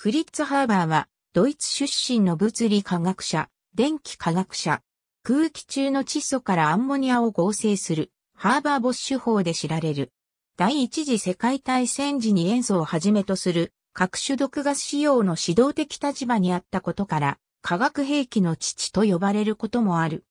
フリッツ・ハーバーは、ドイツ出身の物理科学者、電気科学者。空気中の窒素からアンモニアを合成する、ハーバー・ボッシュ法で知られる。第一次世界大戦時に塩素をはじめとする、各種毒ガス使用の指導的立場にあったことから、化学兵器の父と呼ばれることもある。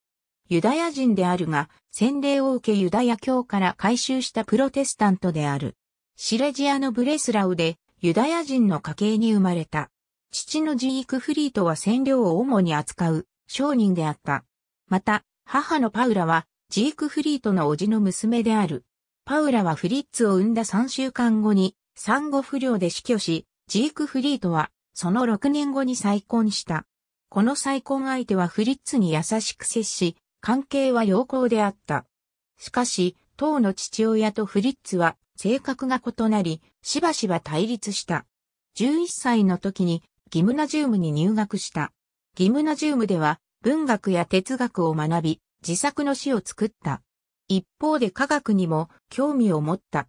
ユダヤ人であるが、洗礼を受けユダヤ教から回収したプロテスタントである。シレジアのブレスラウでユダヤ人の家系に生まれた。父のジークフリートは占領を主に扱う商人であった。また、母のパウラはジークフリートの叔父の娘である。パウラはフリッツを産んだ3週間後に産後不良で死去し、ジークフリートはその6年後に再婚した。この再婚相手はフリッツに優しく接し、関係は良好であった。しかし、当の父親とフリッツは性格が異なり、しばしば対立した。11歳の時にギムナジウムに入学した。ギムナジウムでは文学や哲学を学び、自作の詩を作った。一方で科学にも興味を持った。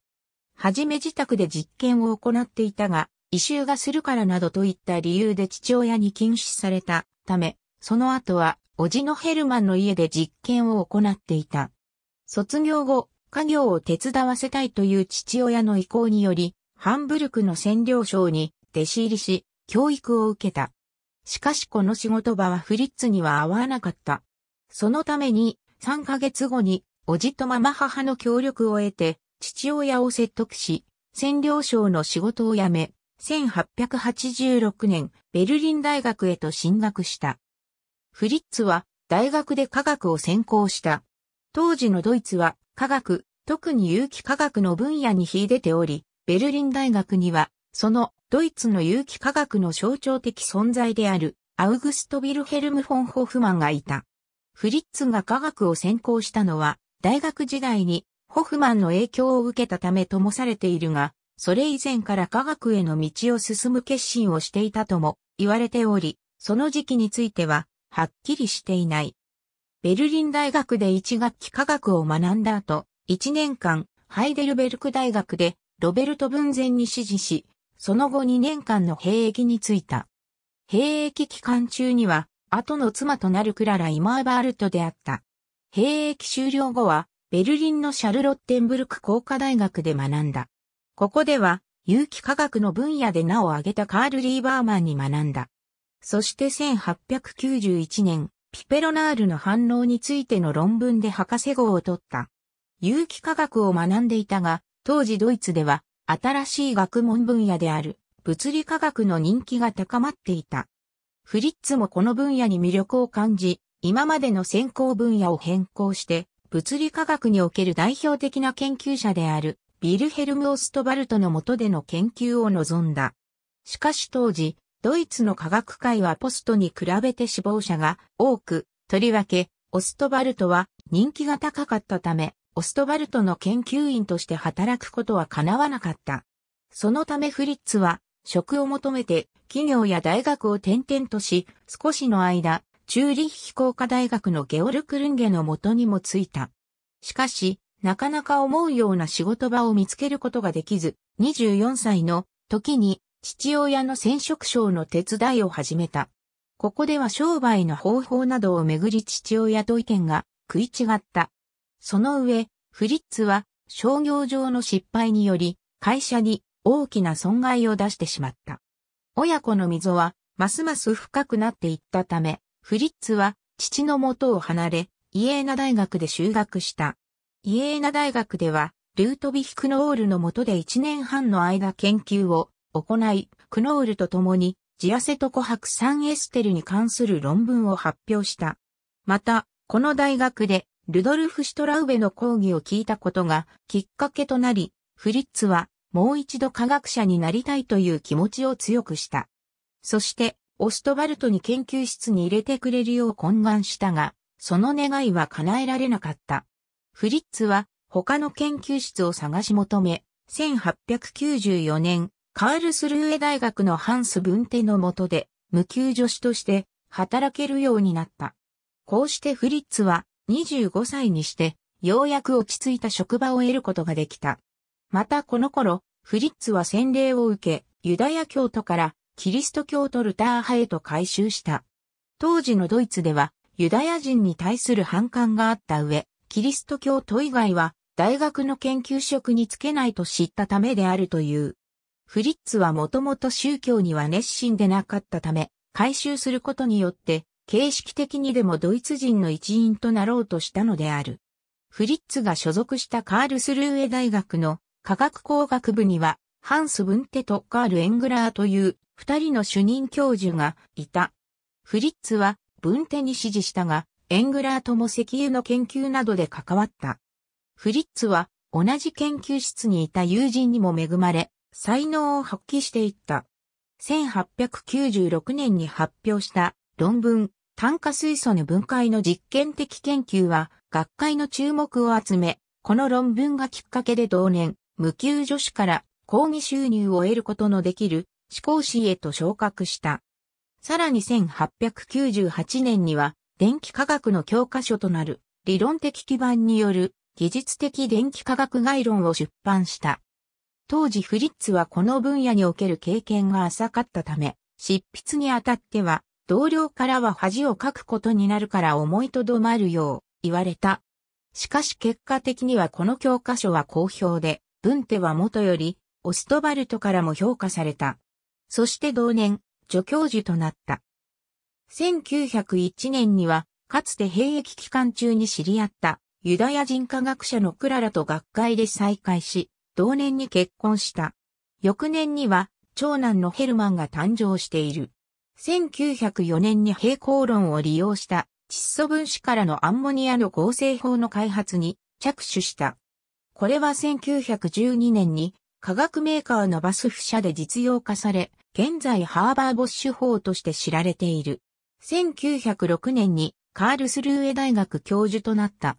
はじめ自宅で実験を行っていたが、異臭がするからなどといった理由で父親に禁止されたため、その後は、おじのヘルマンの家で実験を行っていた。卒業後、家業を手伝わせたいという父親の意向により、ハンブルクの占領省に弟子入りし、教育を受けた。しかしこの仕事場はフリッツには合わなかった。そのために、3ヶ月後に、おじとママ母の協力を得て、父親を説得し、占領省の仕事を辞め、1886年、ベルリン大学へと進学した。フリッツは、大学で科学を専攻した。当時のドイツは、科学、特に有機化学の分野に秀でており、ベルリン大学には、そのドイツの有機化学の象徴的存在である、アウグスト・ヴィルヘルム・フォン・ホフマンがいた。フリッツが科学を専攻したのは、大学時代にホフマンの影響を受けたためともされているが、それ以前から科学への道を進む決心をしていたとも言われており、その時期については、はっきりしていない。ベルリン大学で一学期科学を学んだ後、一年間、ハイデルベルク大学でロベルト文前に指示し、その後2年間の兵役に就いた。兵役期間中には、後の妻となるクララ・イマーバールトであった。兵役終了後は、ベルリンのシャルロッテンブルク工科大学で学んだ。ここでは、有機化学の分野で名を挙げたカール・リーバーマンに学んだ。そして1891年、ピペロナールの反応についての論文で博士号を取った。有機化学を学んでいたが、当時ドイツでは新しい学問分野である物理化学の人気が高まっていた。フリッツもこの分野に魅力を感じ、今までの専攻分野を変更して、物理化学における代表的な研究者であるビルヘルム・オストバルトの下での研究を望んだ。しかし当時、ドイツの科学界はポストに比べて死亡者が多く、とりわけ、オストバルトは人気が高かったため、オストバルトの研究員として働くことは叶わなかった。そのためフリッツは、職を求めて企業や大学を転々とし、少しの間、チューリッヒ工科大学のゲオルクルンゲの元にもついた。しかし、なかなか思うような仕事場を見つけることができず、24歳の時に父親の染色商の手伝いを始めた。ここでは商売の方法などをめぐり父親と意見が食い違った。その上、フリッツは商業上の失敗により会社に大きな損害を出してしまった。親子の溝はますます深くなっていったため、フリッツは父の元を離れ、イエーナ大学で修学した。イエーナ大学では、ルートビヒクノールの下で1年半の間研究を行い、クノールと共にジアセトコハサ酸エステルに関する論文を発表した。また、この大学でルドルフ・シュトラウベの講義を聞いたことがきっかけとなり、フリッツはもう一度科学者になりたいという気持ちを強くした。そして、オストバルトに研究室に入れてくれるよう懇願したが、その願いは叶えられなかった。フリッツは他の研究室を探し求め、1894年、カールスルーエ大学のハンス・ブンテの下で、無給助手として働けるようになった。こうしてフリッツは25歳にして、ようやく落ち着いた職場を得ることができた。またこの頃、フリッツは洗礼を受け、ユダヤ教徒からキリスト教徒ルター派へと改修した。当時のドイツでは、ユダヤ人に対する反感があった上、キリスト教徒以外は大学の研究職につけないと知ったためであるという。フリッツはもともと宗教には熱心でなかったため、改宗することによって、形式的にでもドイツ人の一員となろうとしたのである。フリッツが所属したカールスルーエ大学の科学工学部には、ハンス・ブンテとカール・エングラーという二人の主任教授がいた。フリッツはブンテに指示したが、エングラーとも石油の研究などで関わった。フリッツは同じ研究室にいた友人にも恵まれ、才能を発揮していった。1896年に発表した論文、炭化水素の分解の実験的研究は、学会の注目を集め、この論文がきっかけで同年、無給助手から講義収入を得ることのできる、思考士へと昇格した。さらに1898年には、電気科学の教科書となる、理論的基盤による、技術的電気科学概論を出版した。当時フリッツはこの分野における経験が浅かったため、執筆にあたっては、同僚からは恥をかくことになるから思いとどまるよう言われた。しかし結果的にはこの教科書は好評で、文手は元より、オストバルトからも評価された。そして同年、助教授となった。1901年には、かつて兵役期間中に知り合ったユダヤ人科学者のクララと学会で再会し、同年に結婚した。翌年には、長男のヘルマンが誕生している。1904年に平行論を利用した窒素分子からのアンモニアの合成法の開発に着手した。これは1912年に化学メーカーのバスフ社で実用化され、現在ハーバーボッシュ法として知られている。1906年にカールスルーエ大学教授となった。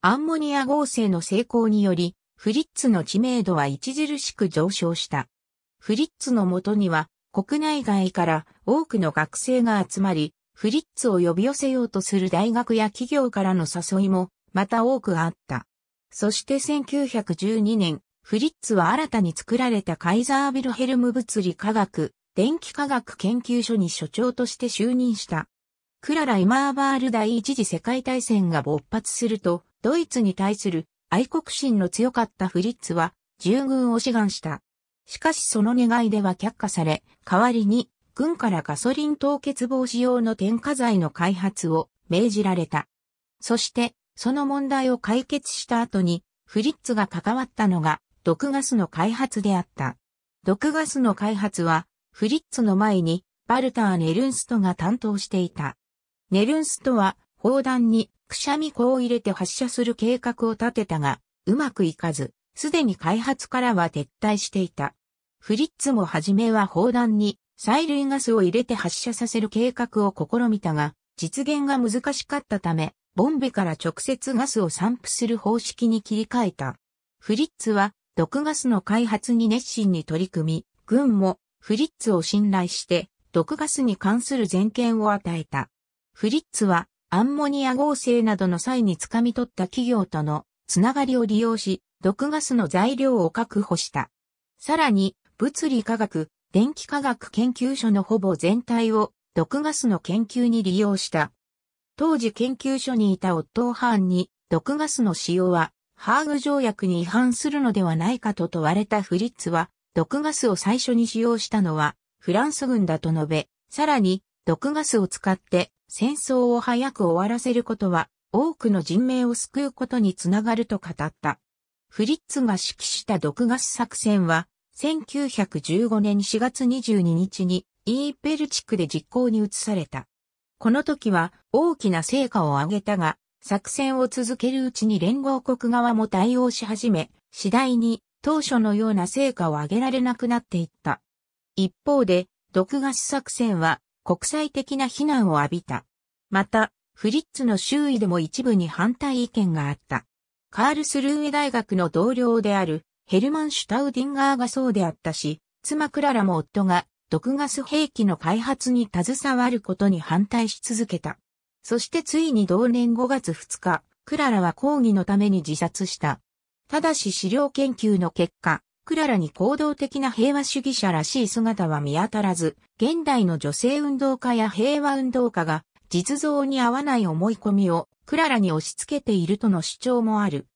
アンモニア合成の成功により、フリッツの知名度は著しく上昇した。フリッツのもとには国内外から多くの学生が集まり、フリッツを呼び寄せようとする大学や企業からの誘いもまた多くあった。そして1912年、フリッツは新たに作られたカイザービルヘルム物理科学、電気科学研究所に所長として就任した。クララ・イマーバール第一次世界大戦が勃発すると、ドイツに対する愛国心の強かったフリッツは従軍を志願した。しかしその願いでは却下され、代わりに軍からガソリン凍結防止用の添加剤の開発を命じられた。そして、その問題を解決した後に、フリッツが関わったのが毒ガスの開発であった。毒ガスの開発は、フリッツの前にバルター・ネルンストが担当していた。ネルンストは砲弾にくしゃみ粉を入れて発射する計画を立てたが、うまくいかず、すでに開発からは撤退していた。フリッツも初めは砲弾に催涙ガスを入れて発射させる計画を試みたが、実現が難しかったため、ボンベから直接ガスを散布する方式に切り替えた。フリッツは毒ガスの開発に熱心に取り組み、軍もフリッツを信頼して毒ガスに関する全権を与えた。フリッツはアンモニア合成などの際に掴み取った企業とのつながりを利用し、毒ガスの材料を確保した。さらに、物理科学、電気科学研究所のほぼ全体を毒ガスの研究に利用した。当時研究所にいた夫をトハーンに毒ガスの使用はハーグ条約に違反するのではないかと問われたフリッツは毒ガスを最初に使用したのはフランス軍だと述べ、さらに毒ガスを使って戦争を早く終わらせることは多くの人命を救うことにつながると語った。フリッツが指揮した毒ガス作戦は1915年4月22日にイーペルチクで実行に移された。この時は大きな成果を上げたが、作戦を続けるうちに連合国側も対応し始め、次第に当初のような成果を上げられなくなっていった。一方で、毒ガス作戦は国際的な非難を浴びた。また、フリッツの周囲でも一部に反対意見があった。カールスルーエ大学の同僚であるヘルマン・シュタウディンガーがそうであったし、妻クララも夫が毒ガス兵器の開発に携わることに反対し続けた。そしてついに同年5月2日、クララは抗議のために自殺した。ただし資料研究の結果、クララに行動的な平和主義者らしい姿は見当たらず、現代の女性運動家や平和運動家が実像に合わない思い込みをクララに押し付けているとの主張もある。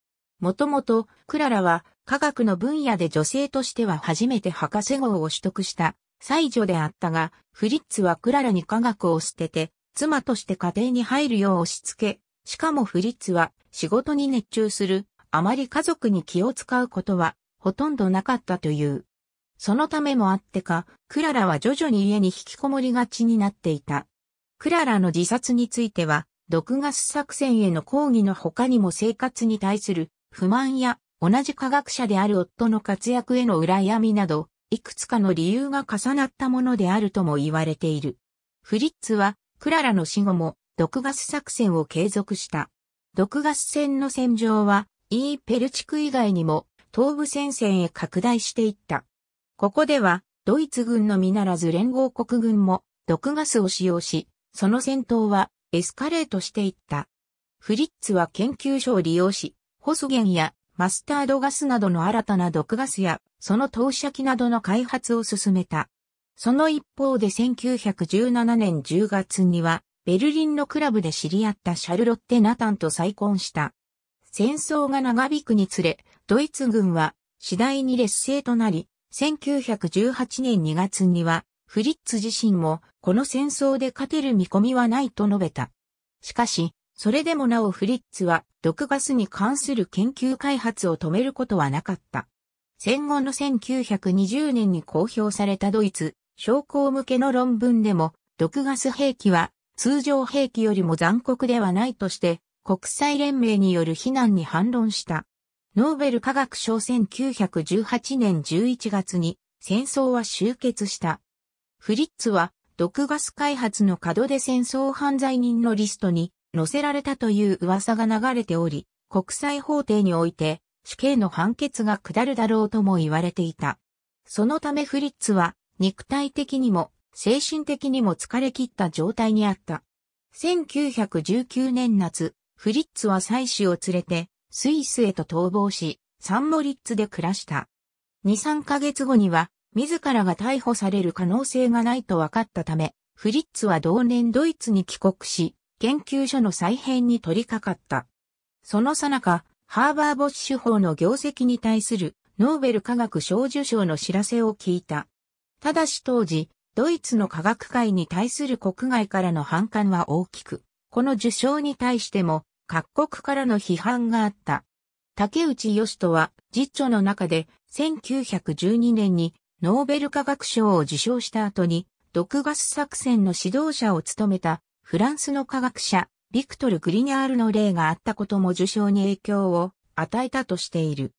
もともとクララは科学の分野で女性としては初めて博士号を取得した才女であったが、フリッツはクララに科学を捨てて、妻として家庭に入るよう押し付け、しかもフリッツは仕事に熱中する、あまり家族に気を使うことはほとんどなかったという。そのためもあってか、クララは徐々に家に引きこもりがちになっていた。クララの自殺については、毒ガス作戦への抗議の他にも生活に対する不満や同じ科学者である夫の活躍への羨みなど、いくつかの理由が重なったものであるとも言われている。フリッツは、クララの死後も毒ガス作戦を継続した。毒ガス戦の戦場は、イーペル地区以外にも東部戦線へ拡大していった。ここでは、ドイツ軍のみならず連合国軍も毒ガスを使用し、その戦闘はエスカレートしていった。フリッツは研究所を利用し、ホスゲンやマスタードガスなどの新たな毒ガスや、その投射機などの開発を進めた。その一方で1917年10月には、ベルリンのクラブで知り合ったシャルロッテ・ナタンと再婚した。戦争が長引くにつれ、ドイツ軍は次第に劣勢となり、1918年2月には、フリッツ自身も、この戦争で勝てる見込みはないと述べた。しかし、それでもなおフリッツは、毒ガスに関する研究開発を止めることはなかった。戦後の1920年に公表されたドイツ、将校向けの論文でも、毒ガス兵器は、通常兵器よりも残酷ではないとして、国際連盟による非難に反論した。ノーベル科学賞1918年11月に戦争は終結した。フリッツは毒ガス開発の門で戦争犯罪人のリストに載せられたという噂が流れており、国際法廷において死刑の判決が下るだろうとも言われていた。そのためフリッツは肉体的にも精神的にも疲れ切った状態にあった。1919年夏、フリッツは妻子を連れてスイスへと逃亡し、サンモリッツで暮らした。2、3ヶ月後には、自らが逮捕される可能性がないと分かったため、フリッツは同年ドイツに帰国し、研究所の再編に取り掛かった。そのさなか、ハーバー・ボッシュ法の業績に対するノーベル科学賞受賞の知らせを聞いた。ただし当時、ドイツの科学界に対する国外からの反感は大きく、この受賞に対しても各国からの批判があった。竹内義人は実著の中で1912年にノーベル化学賞を受賞した後に毒ガス作戦の指導者を務めたフランスの科学者ビクトル・グリニャールの例があったことも受賞に影響を与えたとしている。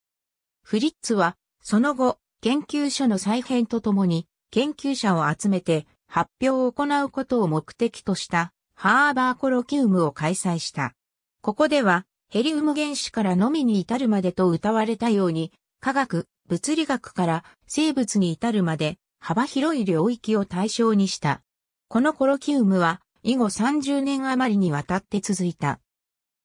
フリッツはその後研究所の再編とともに研究者を集めて発表を行うことを目的としたハーバーコロキウムを開催した。ここでは、ヘリウム原子からのみに至るまでと謳われたように、科学、物理学から生物に至るまで幅広い領域を対象にした。このコロキウムは以後30年余りにわたって続いた。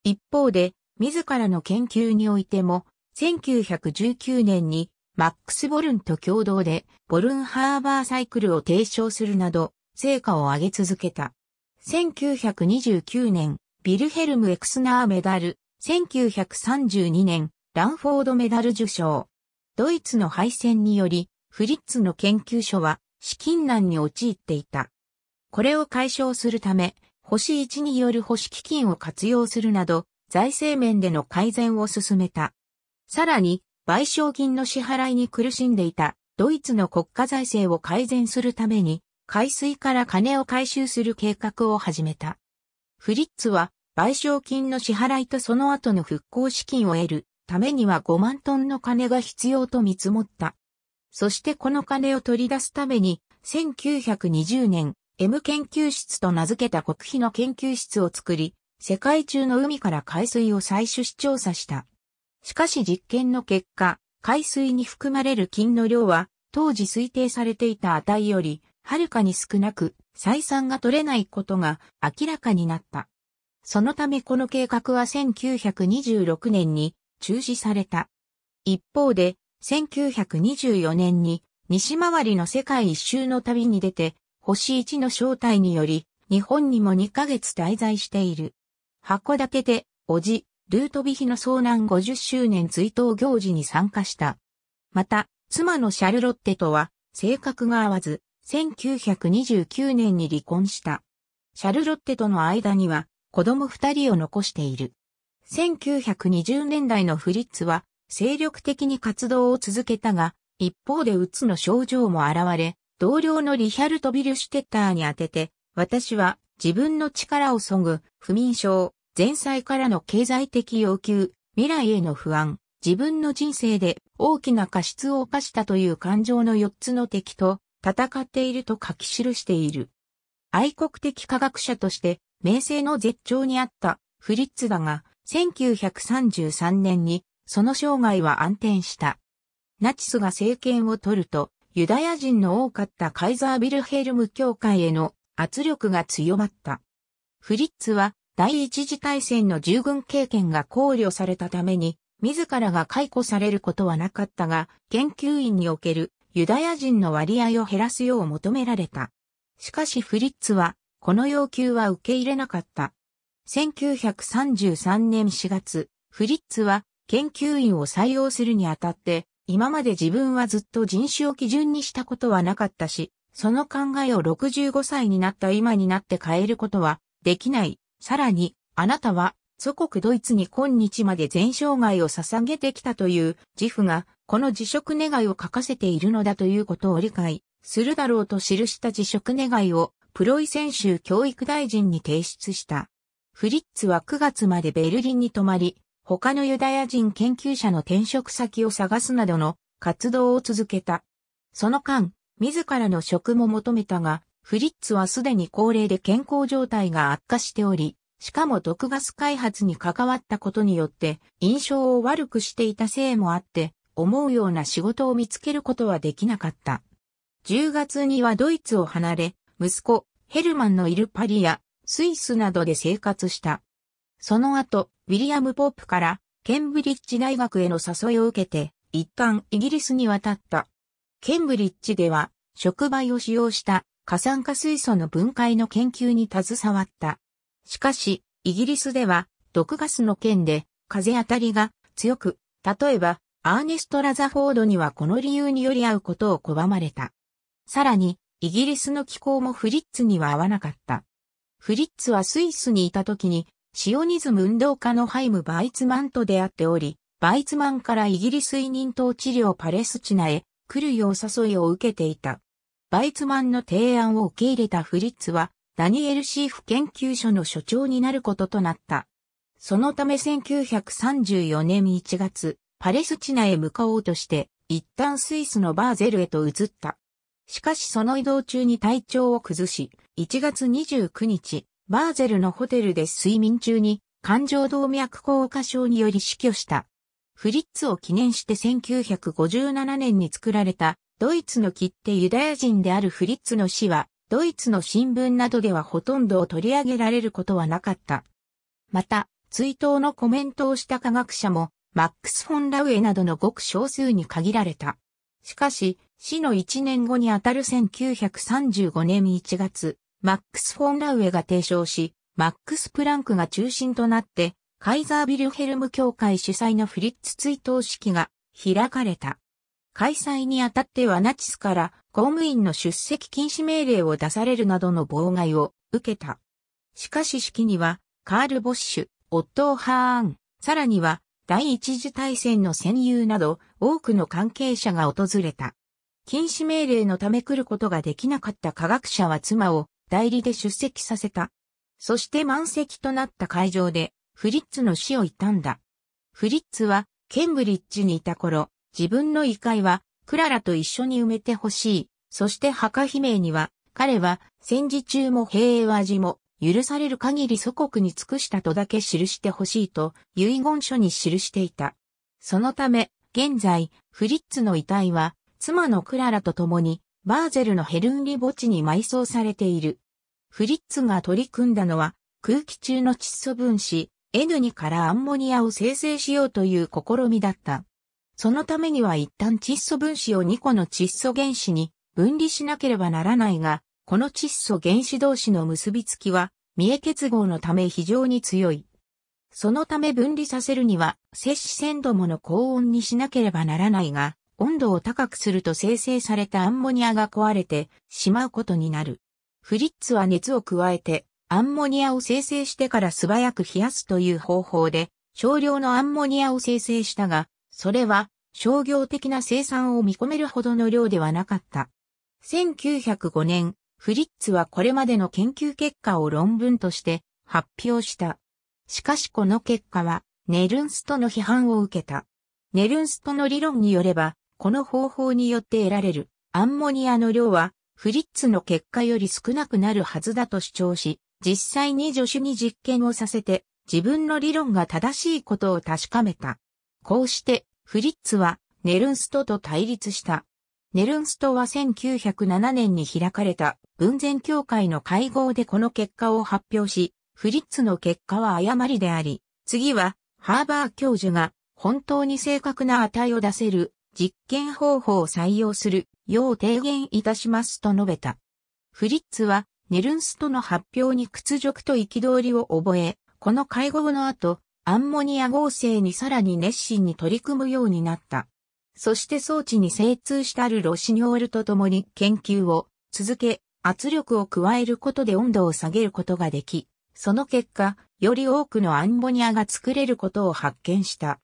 一方で、自らの研究においても、1919年にマックス・ボルンと共同でボルンハーバーサイクルを提唱するなど、成果を上げ続けた。1929年、ビルヘルム・エクスナーメダル、1932年、ランフォードメダル受賞。ドイツの敗戦により、フリッツの研究所は資金難に陥っていた。これを解消するため、星1による星基金を活用するなど、財政面での改善を進めた。さらに、賠償金の支払いに苦しんでいたドイツの国家財政を改善するために、海水から金を回収する計画を始めた。フリッツは賠償金の支払いとその後の復興資金を得るためには5万トンの金が必要と見積もった。そしてこの金を取り出すために、1920年、M 研究室と名付けた国費の研究室を作り、世界中の海から海水を採取し調査した。しかし実験の結果、海水に含まれる金の量は、当時推定されていた値より、はるかに少なく、採算が取れないことが明らかになった。そのためこの計画は1926年に中止された。一方で、1924年に西回りの世界一周の旅に出て、星一の招待により、日本にも2ヶ月滞在している。函館で、おじ、ルートビヒの遭難50周年追悼行事に参加した。また、妻のシャルロッテとは、性格が合わず、1929年に離婚した。シャルロッテとの間には、子供二人を残している。1920年代のフリッツは精力的に活動を続けたが、一方でうつの症状も現れ、同僚のリヒャルト・ビルシュテッターに当てて、私は自分の力を削ぐ、不眠症、前妻からの経済的要求、未来への不安、自分の人生で大きな過失を犯したという感情の4つの敵と戦っていると書き記している。愛国的科学者として名声の絶頂にあったフリッツだが、1933年にその生涯は暗転した。ナチスが政権を取ると、ユダヤ人の多かったカイザー・ビルヘルム教会への圧力が強まった。フリッツは第一次大戦の従軍経験が考慮されたために、自らが解雇されることはなかったが、研究員におけるユダヤ人の割合を減らすよう求められた。しかしフリッツはこの要求は受け入れなかった。1933年4月、フリッツは研究員を採用するにあたって、今まで自分はずっと人種を基準にしたことはなかったし、その考えを65歳になった今になって変えることはできない。さらに、あなたは祖国ドイツに今日まで全生涯を捧げてきたという自負が、この辞職願を書かせているのだということを理解するだろうと記した辞職願をプロイセン州教育大臣に提出した。フリッツは9月までベルリンに泊まり、他のユダヤ人研究者の転職先を探すなどの活動を続けた。その間、自らの職も求めたが、フリッツはすでに高齢で健康状態が悪化しており、しかも毒ガス開発に関わったことによって印象を悪くしていたせいもあって、思うような仕事を見つけることはできなかった。10月にはドイツを離れ、息子、ヘルマンのいるパリやスイスなどで生活した。その後、ウィリアム・ポープからケンブリッジ大学への誘いを受けて、一旦イギリスに渡った。ケンブリッジでは、触媒を使用した過酸化水素の分解の研究に携わった。しかし、イギリスでは、毒ガスの件で、風当たりが強く、例えば、アーネスト・ラザフォードにはこの理由により会うことを拒まれた。さらに、イギリスの気候もフリッツには合わなかった。フリッツはスイスにいた時に、シオニズム運動家のハイム・バイツマンと出会っており、バイツマンからイギリス委任統治領パレスチナへ来るよう誘いを受けていた。バイツマンの提案を受け入れたフリッツは、ダニエル・シーフ研究所の所長になることとなった。そのため1934年1月、パレスチナへ向かおうとして、一旦スイスのバーゼルへと移った。しかしその移動中に体調を崩し、1月29日、バーゼルのホテルで睡眠中に感情動脈硬化症により死去した。フリッツを記念して1957年に作られたドイツの切手ユダヤ人であるフリッツの死はドイツの新聞などではほとんど取り上げられることはなかった。また、追悼のコメントをした科学者もマックス・フォン・ラウエなどのごく少数に限られた。しかし、死の1年後にあたる1935年1月、マックス・フォン・ラウエが提唱し、マックス・プランクが中心となって、カイザー・ビルヘルム協会主催のフリッツ追悼式が開かれた。開催にあたってはナチスから公務員の出席禁止命令を出されるなどの妨害を受けた。しかし式には、カール・ボッシュ、オットー・ハーン、さらには第一次大戦の戦友など多くの関係者が訪れた。禁止命令のため来ることができなかった科学者は妻を代理で出席させた。そして満席となった会場で、フリッツの死を悼んだ。フリッツは、ケンブリッジにいた頃、自分の遺体は、クララと一緒に埋めてほしい。そして墓悲鳴には、彼は、戦時中も平和時も、許される限り祖国に尽くしたとだけ記してほしいと、遺言書に記していた。そのため、現在、フリッツの遺体は、妻のクララと共に、バーゼルのヘルンリ墓地に埋葬されている。フリッツが取り組んだのは、空気中の窒素分子、N2 からアンモニアを生成しようという試みだった。そのためには一旦窒素分子を2個の窒素原子に分離しなければならないが、この窒素原子同士の結びつきは、三重結合のため非常に強い。そのため分離させるには、摂氏1000度もの高温にしなければならないが、温度を高くすると生成されたアンモニアが壊れてしまうことになる。フリッツは熱を加えてアンモニアを生成してから素早く冷やすという方法で少量のアンモニアを生成したが、それは商業的な生産を見込めるほどの量ではなかった。1905年、フリッツはこれまでの研究結果を論文として発表した。しかしこの結果はネルンストの批判を受けた。ネルンストの理論によれば、この方法によって得られるアンモニアの量はフリッツの結果より少なくなるはずだと主張し、実際に助手に実験をさせて自分の理論が正しいことを確かめた。こうしてフリッツはネルンストと対立した。ネルンストは1907年に開かれた文前協会の会合でこの結果を発表し、フリッツの結果は誤りであり、次はハーバー教授が本当に正確な値を出せる実験方法を採用するよう提言いたしますと述べた。フリッツはネルンストの発表に屈辱と憤りを覚え、この会合の後、アンモニア合成にさらに熱心に取り組むようになった。そして装置に精通したるロシニョールと共に研究を続け、圧力を加えることで温度を下げることができ、その結果、より多くのアンモニアが作れることを発見した。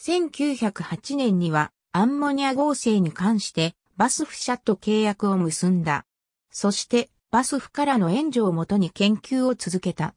1908年にはアンモニア合成に関してバスフ社と契約を結んだ。そしてバスフからの援助をもとに研究を続けた。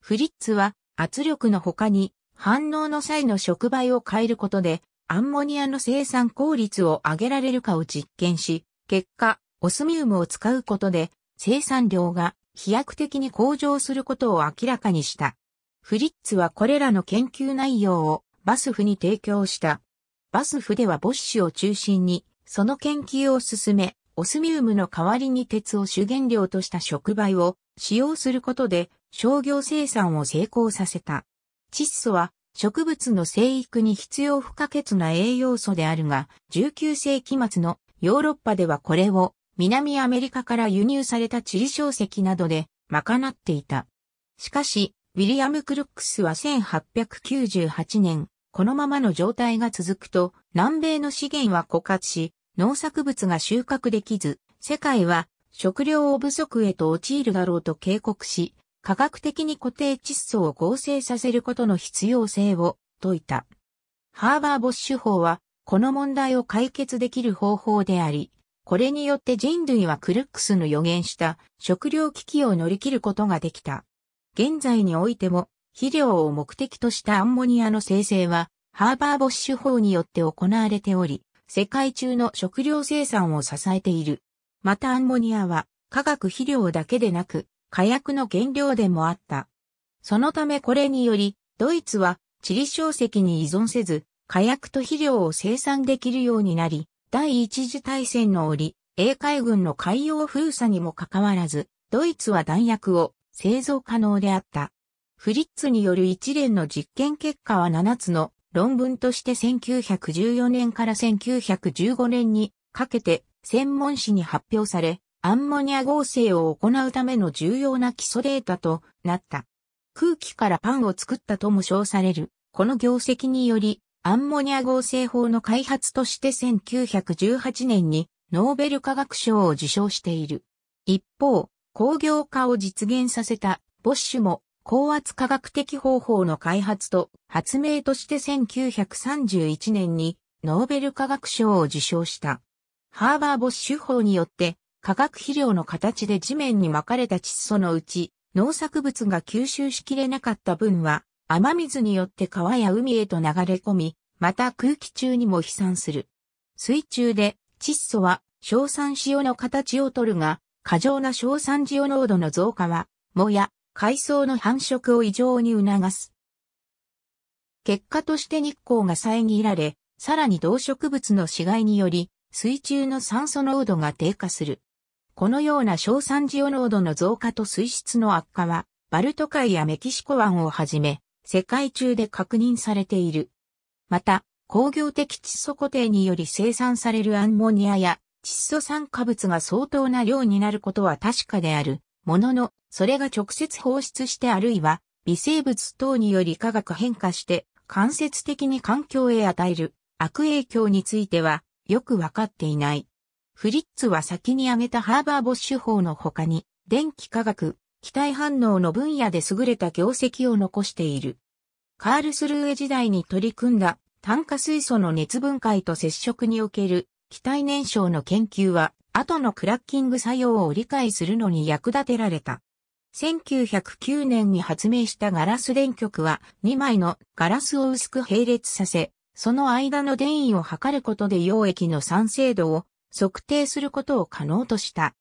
フリッツは圧力の他に反応の際の触媒を変えることでアンモニアの生産効率を上げられるかを実験し、結果、オスミウムを使うことで生産量が飛躍的に向上することを明らかにした。フリッツはこれらの研究内容をバスフに提供した。バスフではボッシュを中心に、その研究を進め、オスミウムの代わりに鉄を主原料とした触媒を使用することで商業生産を成功させた。窒素は植物の生育に必要不可欠な栄養素であるが、19世紀末のヨーロッパではこれを南アメリカから輸入された地理小石などで賄っていた。しかし、ウィリアム・クルックスは1898年、このままの状態が続くと、南米の資源は枯渇し、農作物が収穫できず、世界は食料を不足へと陥るだろうと警告し、科学的に固定窒素を合成させることの必要性を説いた。ハーバー・ボッシュ法は、この問題を解決できる方法であり、これによって人類はクルックスの予言した食料危機を乗り切ることができた。現在においても肥料を目的としたアンモニアの生成は、ハーバーボッシュ法によって行われており、世界中の食料生産を支えている。またアンモニアは、化学肥料だけでなく、火薬の原料でもあった。そのためこれにより、ドイツは、地理小石に依存せず、火薬と肥料を生産できるようになり、第一次大戦の折、英海軍の海洋封鎖にもかかわらず、ドイツは弾薬を製造可能であった。フリッツによる一連の実験結果は7つの論文として1914年から1915年にかけて専門誌に発表され、アンモニア合成を行うための重要な基礎データとなった。空気からパンを作ったとも称される。この業績により、アンモニア合成法の開発として1918年にノーベル化学賞を受賞している。一方、工業化を実現させたボッシュも高圧科学的方法の開発と発明として1931年にノーベル科学賞を受賞した。ハーバー・ボッシュ法によって化学肥料の形で地面にまかれた窒素のうち農作物が吸収しきれなかった分は雨水によって川や海へと流れ込み、また空気中にも飛散する。水中で窒素は硝酸塩の形をとるが過剰な硝酸塩濃度の増加はもや海藻の繁殖を異常に促す。結果として日光が遮られ、さらに動植物の死骸により、水中の酸素濃度が低下する。このような硝酸ジオ濃度の増加と水質の悪化は、バルト海やメキシコ湾をはじめ、世界中で確認されている。また、工業的窒素固定により生産されるアンモニアや窒素酸化物が相当な量になることは確かである。ものの、それが直接放出してあるいは、微生物等により化学変化して、間接的に環境へ与える悪影響については、よくわかっていない。フリッツは先に挙げたハーバー・ボッシュ法の他に、電気化学、気体反応の分野で優れた業績を残している。カールスルーエ時代に取り組んだ炭化水素の熱分解と接触における気体燃焼の研究は後のクラッキング作用を理解するのに役立てられた。1909年に発明したガラス電極は2枚のガラスを薄く並列させ、その間の電位を測ることで溶液の酸性度を測定することを可能とした。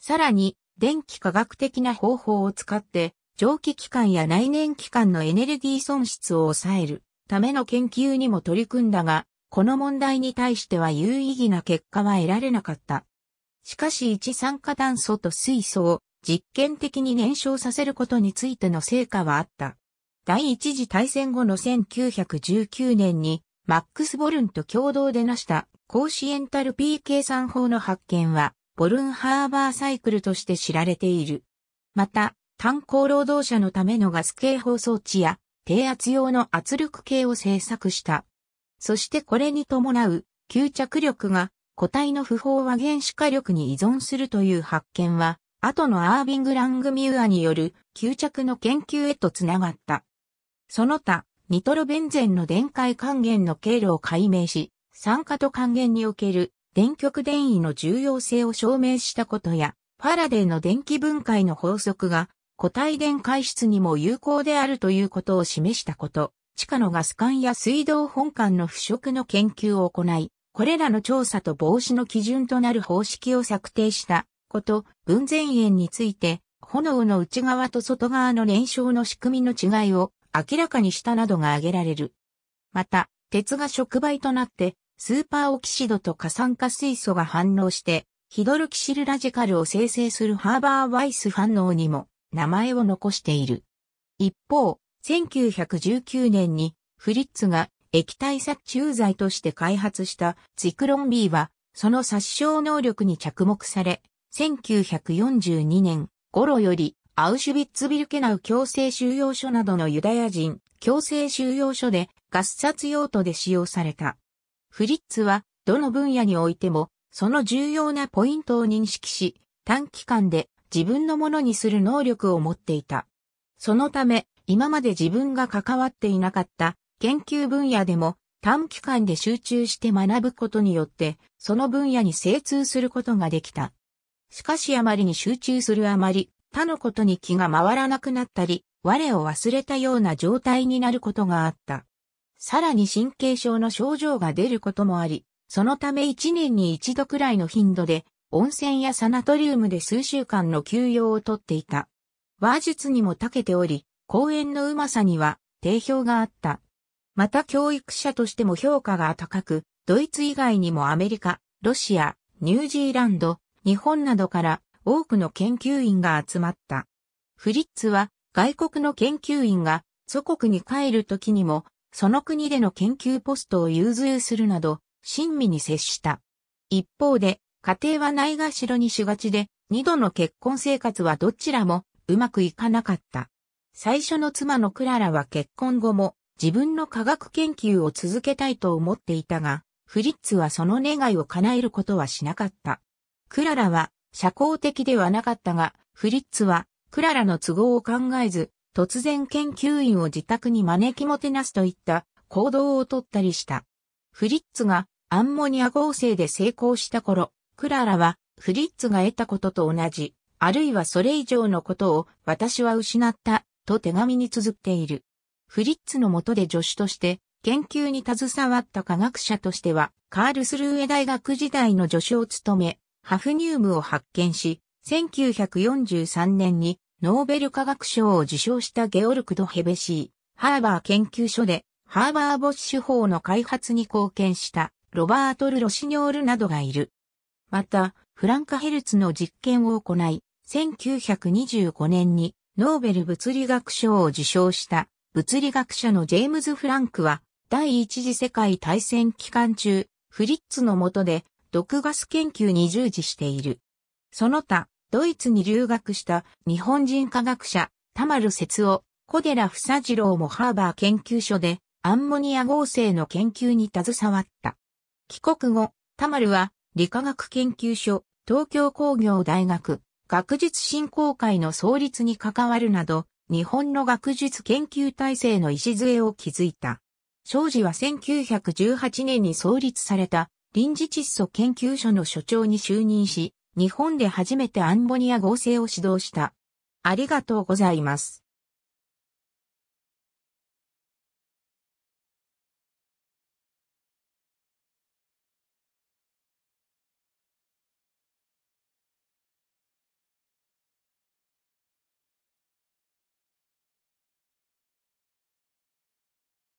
さらに、電気科学的な方法を使って、蒸気機関や内燃機関のエネルギー損失を抑えるための研究にも取り組んだが、この問題に対しては有意義な結果は得られなかった。しかし一酸化炭素と水素を実験的に燃焼させることについての成果はあった。第一次大戦後の1919年にマックス・ボルンと共同で成した高シエンタル P 計算法の発見はボルンハーバーサイクルとして知られている。また、炭鉱労働者のためのガス警報装置や低圧用の圧力計を製作した。そしてこれに伴う吸着力が個体の不法は原子火力に依存するという発見は、後のアービング・ラングミューアによる吸着の研究へとつながった。その他、ニトロベンゼンの電解還元の経路を解明し、酸化と還元における電極電位の重要性を証明したことや、ファラデーの電気分解の法則が固体電解質にも有効であるということを示したこと、地下のガス管や水道本管の腐食の研究を行い、これらの調査と防止の基準となる方式を策定したこと、分前炎について、炎の内側と外側の燃焼の仕組みの違いを明らかにしたなどが挙げられる。また、鉄が触媒となって、スーパーオキシドと過酸化水素が反応して、ヒドロキシルラジカルを生成するハーバーワイス反応にも名前を残している。一方、1919年にフリッツが液体殺虫剤として開発したツィクロン B は、その殺傷能力に着目され、1942年頃より、アウシュビッツビルケナウ強制収容所などのユダヤ人強制収容所で合殺用途で使用された。フリッツは、どの分野においても、その重要なポイントを認識し、短期間で自分のものにする能力を持っていた。そのため、今まで自分が関わっていなかった研究分野でも短期間で集中して学ぶことによって、その分野に精通することができた。しかしあまりに集中するあまり、他のことに気が回らなくなったり、我を忘れたような状態になることがあった。さらに神経症の症状が出ることもあり、そのため1年に1度くらいの頻度で、温泉やサナトリウムで数週間の休養をとっていた。話術にも長けており、講演のうまさには定評があった。また教育者としても評価が高く、ドイツ以外にもアメリカ、ロシア、ニュージーランド、日本などから多くの研究員が集まった。フリッツは外国の研究員が祖国に帰る時にもその国での研究ポストを融通するなど親身に接した。一方で家庭はないがしろにしがちで二度の結婚生活はどちらもうまくいかなかった。最初の妻のクララは結婚後も自分の科学研究を続けたいと思っていたが、フリッツはその願いを叶えることはしなかった。クララは社交的ではなかったが、フリッツはクララの都合を考えず、突然研究員を自宅に招きもてなすといった行動をとったりした。フリッツがアンモニア合成で成功した頃、クララはフリッツが得たことと同じ、あるいはそれ以上のことを私は失ったと手紙に綴っている。フリッツの下で助手として研究に携わった科学者としては、カールスルーエ大学時代の助手を務め、ハフニウムを発見し、1943年にノーベル化学賞を受賞したゲオルクド・ヘベシー、ハーバー研究所でハーバーボッシュ法の開発に貢献したロバート・ル・ロシニョールなどがいる。また、フランカ・ヘルツの実験を行い、1925年にノーベル物理学賞を受賞した物理学者のジェームズ・フランクは、第一次世界大戦期間中、フリッツの下で毒ガス研究に従事している。その他、ドイツに留学した日本人科学者、田丸節夫、小寺房次郎もハーバー研究所でアンモニア合成の研究に携わった。帰国後、田丸は理化学研究所、東京工業大学、学術振興会の創立に関わるなど、日本の学術研究体制の礎を築いた。庄司は1918年に創立された臨時窒素研究所の所長に就任し、日本で初めてアンモニア合成を指導した。ありがとうございます。